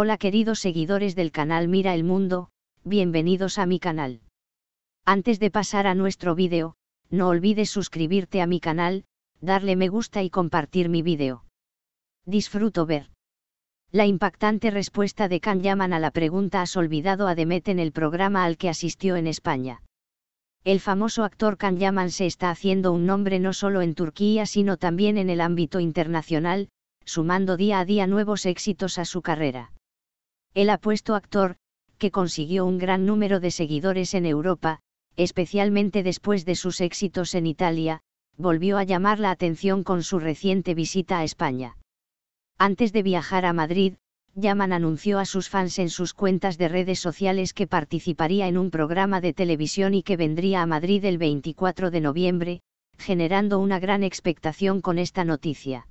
Hola queridos seguidores del canal Mira el Mundo, bienvenidos a mi canal. Antes de pasar a nuestro vídeo, no olvides suscribirte a mi canal, darle me gusta y compartir mi vídeo. Disfruto ver. La impactante respuesta de Can Yaman a la pregunta Has olvidado a Demet en el programa al que asistió en España. El famoso actor Can Yaman se está haciendo un nombre no solo en Turquía sino también en el ámbito internacional, sumando día a día nuevos éxitos a su carrera. El apuesto actor, que consiguió un gran número de seguidores en Europa, especialmente después de sus éxitos en Italia, volvió a llamar la atención con su reciente visita a España. Antes de viajar a Madrid, Yaman anunció a sus fans en sus cuentas de redes sociales que participaría en un programa de televisión y que vendría a Madrid el 24 de noviembre, generando una gran expectación con esta noticia.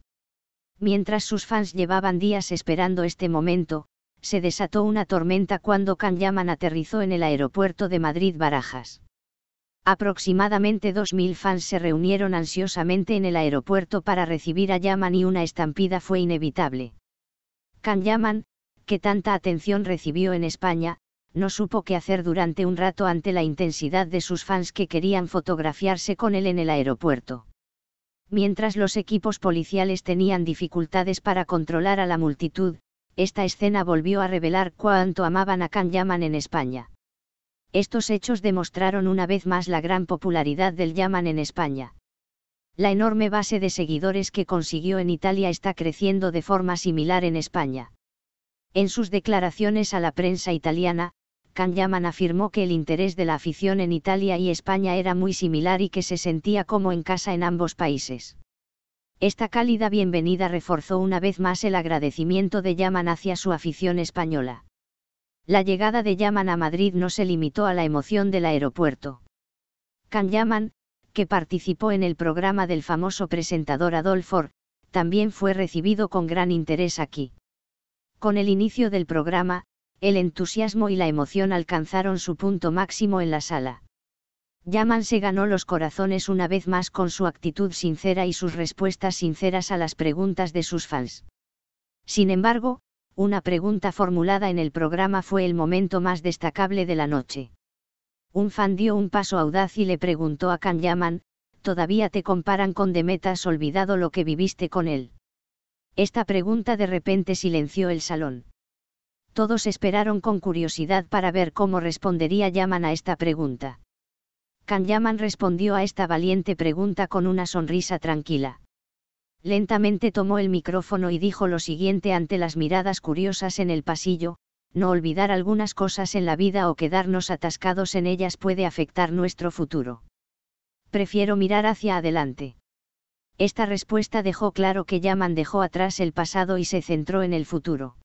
Mientras sus fans llevaban días esperando este momento, se desató una tormenta cuando Can Yaman aterrizó en el aeropuerto de Madrid-Barajas. Aproximadamente 2.000 fans se reunieron ansiosamente en el aeropuerto para recibir a Yaman y una estampida fue inevitable. Can Yaman, que tanta atención recibió en España, no supo qué hacer durante un rato ante la intensidad de sus fans que querían fotografiarse con él en el aeropuerto. Mientras los equipos policiales tenían dificultades para controlar a la multitud, esta escena volvió a revelar cuánto amaban a Can Yaman en España. Estos hechos demostraron una vez más la gran popularidad del Yaman en España. La enorme base de seguidores que consiguió en Italia está creciendo de forma similar en España. En sus declaraciones a la prensa italiana, Can Yaman afirmó que el interés de la afición en Italia y España era muy similar y que se sentía como en casa en ambos países. Esta cálida bienvenida reforzó una vez más el agradecimiento de Yaman hacia su afición española. La llegada de Yaman a Madrid no se limitó a la emoción del aeropuerto. Can Yaman, que participó en el programa del famoso presentador Adolfo, también fue recibido con gran interés aquí. Con el inicio del programa, el entusiasmo y la emoción alcanzaron su punto máximo en la sala. Yaman se ganó los corazones una vez más con su actitud sincera y sus respuestas sinceras a las preguntas de sus fans. Sin embargo, una pregunta formulada en el programa fue el momento más destacable de la noche. Un fan dio un paso audaz y le preguntó a Kan Yaman, ¿todavía te comparan con Demet? ¿Has olvidado lo que viviste con él? Esta pregunta de repente silenció el salón. Todos esperaron con curiosidad para ver cómo respondería Yaman a esta pregunta. Yaman respondió a esta valiente pregunta con una sonrisa tranquila. Lentamente tomó el micrófono y dijo lo siguiente ante las miradas curiosas en el pasillo, no olvidar algunas cosas en la vida o quedarnos atascados en ellas puede afectar nuestro futuro. Prefiero mirar hacia adelante. Esta respuesta dejó claro que Yaman dejó atrás el pasado y se centró en el futuro.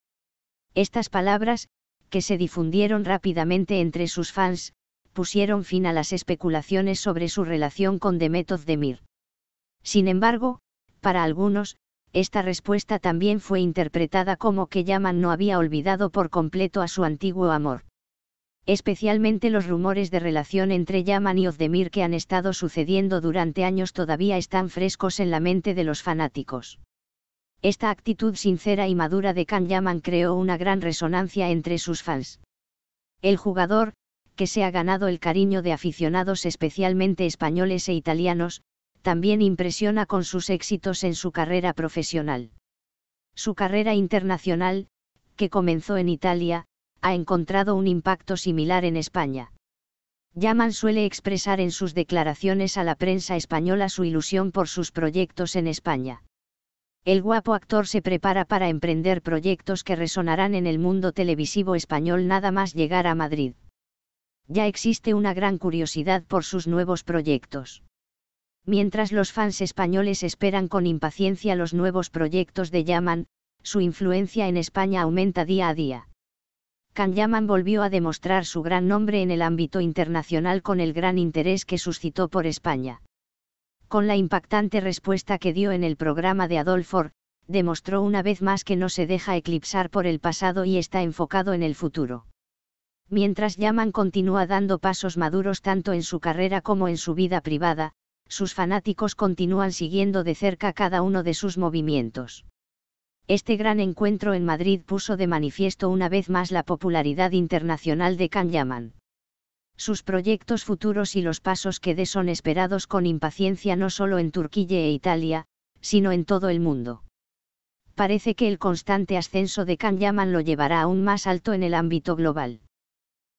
Estas palabras, que se difundieron rápidamente entre sus fans, pusieron fin a las especulaciones sobre su relación con Demet demir Sin embargo, para algunos, esta respuesta también fue interpretada como que Yaman no había olvidado por completo a su antiguo amor. Especialmente los rumores de relación entre Yaman y Ozdemir que han estado sucediendo durante años todavía están frescos en la mente de los fanáticos. Esta actitud sincera y madura de Can Yaman creó una gran resonancia entre sus fans. El jugador, que se ha ganado el cariño de aficionados especialmente españoles e italianos, también impresiona con sus éxitos en su carrera profesional. Su carrera internacional, que comenzó en Italia, ha encontrado un impacto similar en España. Yaman suele expresar en sus declaraciones a la prensa española su ilusión por sus proyectos en España. El guapo actor se prepara para emprender proyectos que resonarán en el mundo televisivo español nada más llegar a Madrid ya existe una gran curiosidad por sus nuevos proyectos. Mientras los fans españoles esperan con impaciencia los nuevos proyectos de Yaman, su influencia en España aumenta día a día. Can Yaman volvió a demostrar su gran nombre en el ámbito internacional con el gran interés que suscitó por España. Con la impactante respuesta que dio en el programa de Adolfo, demostró una vez más que no se deja eclipsar por el pasado y está enfocado en el futuro. Mientras Yaman continúa dando pasos maduros tanto en su carrera como en su vida privada, sus fanáticos continúan siguiendo de cerca cada uno de sus movimientos. Este gran encuentro en Madrid puso de manifiesto una vez más la popularidad internacional de Can Yaman. Sus proyectos futuros y los pasos que dé son esperados con impaciencia no solo en Turquía e Italia, sino en todo el mundo. Parece que el constante ascenso de Can Yaman lo llevará aún más alto en el ámbito global.